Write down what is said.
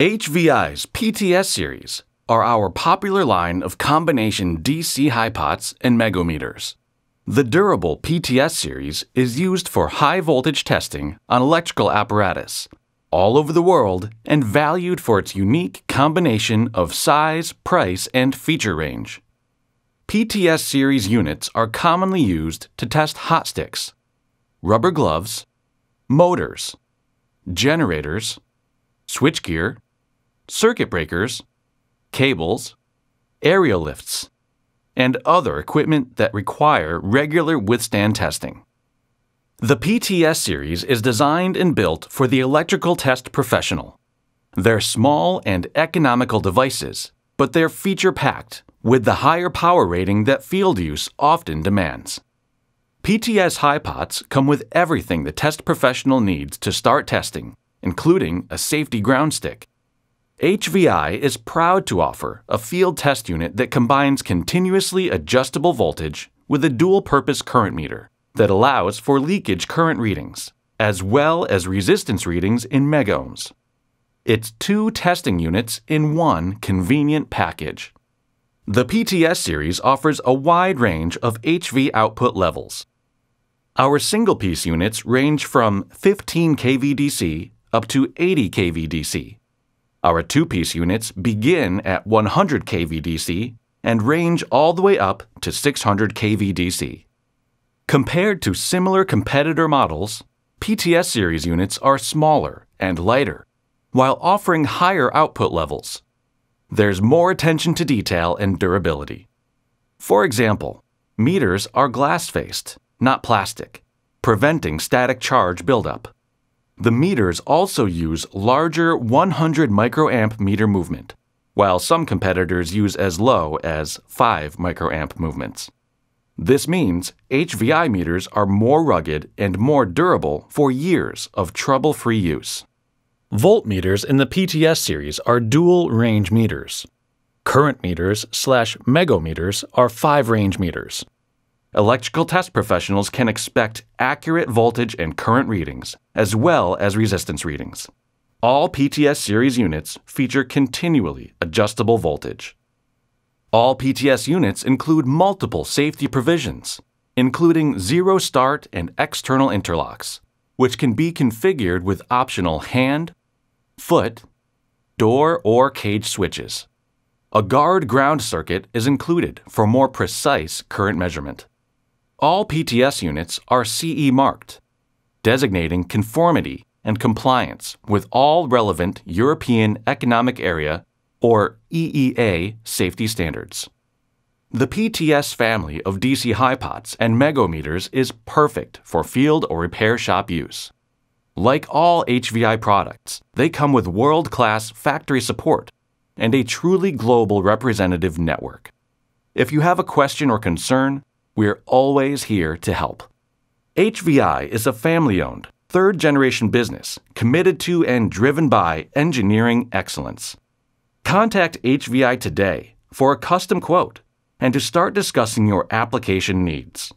HVI's PTS series are our popular line of combination DC high pots and megometers. The durable PTS series is used for high voltage testing on electrical apparatus all over the world and valued for its unique combination of size, price, and feature range. PTS series units are commonly used to test hot sticks, rubber gloves, motors, generators, switchgear, circuit breakers, cables, aerial lifts, and other equipment that require regular withstand testing. The PTS series is designed and built for the electrical test professional. They're small and economical devices, but they're feature packed with the higher power rating that field use often demands. PTS HiPots come with everything the test professional needs to start testing, including a safety ground stick, HVI is proud to offer a field test unit that combines continuously adjustable voltage with a dual purpose current meter that allows for leakage current readings, as well as resistance readings in megohms. It's two testing units in one convenient package. The PTS series offers a wide range of HV output levels. Our single piece units range from 15 kV DC up to 80 kV DC our two-piece units begin at 100 kVDC and range all the way up to 600 kVDC. Compared to similar competitor models, PTS series units are smaller and lighter, while offering higher output levels. There's more attention to detail and durability. For example, meters are glass-faced, not plastic, preventing static charge buildup. The meters also use larger 100 microamp meter movement, while some competitors use as low as 5 microamp movements. This means HVI meters are more rugged and more durable for years of trouble-free use. Voltmeters in the PTS series are dual range meters. Current meters slash megometers are five range meters. Electrical test professionals can expect accurate voltage and current readings, as well as resistance readings. All PTS series units feature continually adjustable voltage. All PTS units include multiple safety provisions, including zero start and external interlocks, which can be configured with optional hand, foot, door, or cage switches. A guard ground circuit is included for more precise current measurement. All PTS units are CE marked, designating conformity and compliance with all relevant European Economic Area or EEA safety standards. The PTS family of DC high pots and megometers is perfect for field or repair shop use. Like all HVI products, they come with world-class factory support and a truly global representative network. If you have a question or concern, we're always here to help. HVI is a family owned, third generation business committed to and driven by engineering excellence. Contact HVI today for a custom quote and to start discussing your application needs.